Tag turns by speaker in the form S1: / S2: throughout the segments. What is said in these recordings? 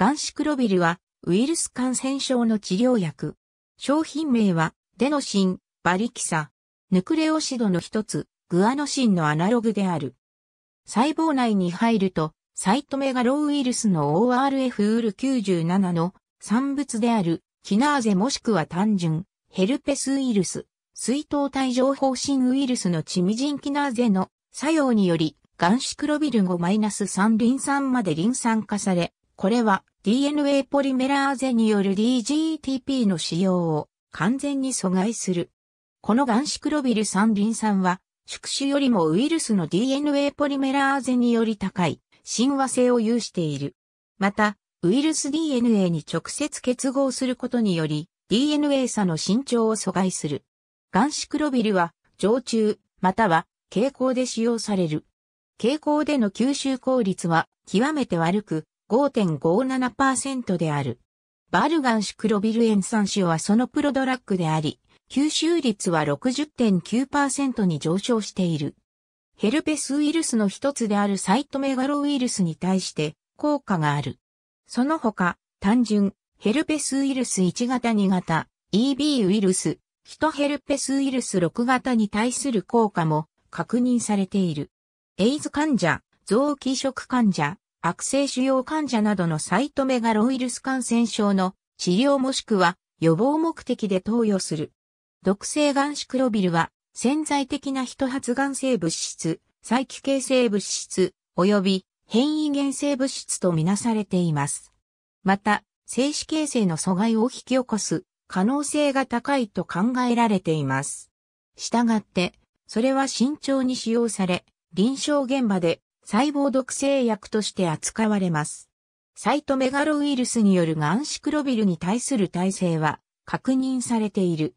S1: ガンシクロビルはウイルス感染症の治療薬。商品名はデノシン、バリキサ。ヌクレオシドの一つ、グアノシンのアナログである。細胞内に入ると、サイトメガロウイルスの ORF ウール97の産物であるキナーゼもしくは単純、ヘルペスウイルス、水筒帯状方針ウイルスのチミジンキナーゼの作用により、ガンシクロビル5-3リン酸までリン酸化され、これは DNA ポリメラーゼによる DGTP の使用を完全に阻害する。このガンシクロビル3リン酸は宿主よりもウイルスの DNA ポリメラーゼにより高い親和性を有している。また、ウイルス DNA に直接結合することにより DNA 差の伸長を阻害する。ガンシクロビルは常駐または蛍光で使用される。蛍光での吸収効率は極めて悪く、5.57%である。バルガンシクロビル塩酸塩はそのプロドラッグであり、吸収率は60.9%に上昇している。ヘルペスウイルスの一つであるサイトメガロウイルスに対して効果がある。その他、単純、ヘルペスウイルス1型2型、EB ウイルス、ヒトヘルペスウイルス6型に対する効果も確認されている。エイズ患者、臓器移植患者、悪性腫瘍患者などのサイトメガロウイルス感染症の治療もしくは予防目的で投与する。毒性ガンシクロビルは潜在的な人発眼性物質、再帰形成物質、及び変異原性物質とみなされています。また、精子形成の阻害を引き起こす可能性が高いと考えられています。したがって、それは慎重に使用され、臨床現場で細胞毒性薬として扱われます。サイトメガロウイルスによるガンシクロビルに対する耐性は確認されている。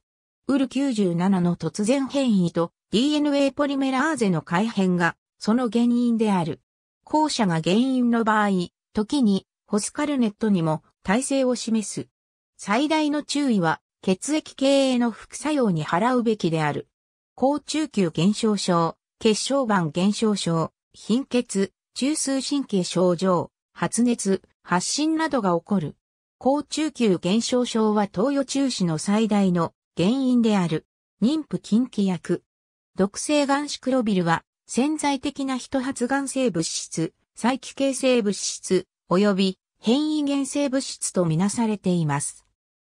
S1: ウル97の突然変異と DNA ポリメラーゼの改変がその原因である。後者が原因の場合、時にホスカルネットにも耐性を示す。最大の注意は血液経営の副作用に払うべきである。高中級減少症、血小板減少症、貧血、中枢神経症状、発熱、発疹などが起こる。高中級減少症は投与中止の最大の原因である。妊婦禁忌薬。毒性ガンシクロビルは潜在的な人発眼性物質、再帰形成物質、及び変異原性物質とみなされています。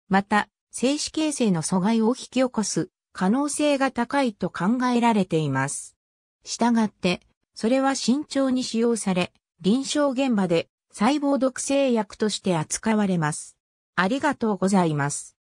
S1: また、精子形成の阻害を引き起こす可能性が高いと考えられています。したがって、それは慎重に使用され、臨床現場で細胞毒性薬として扱われます。ありがとうございます。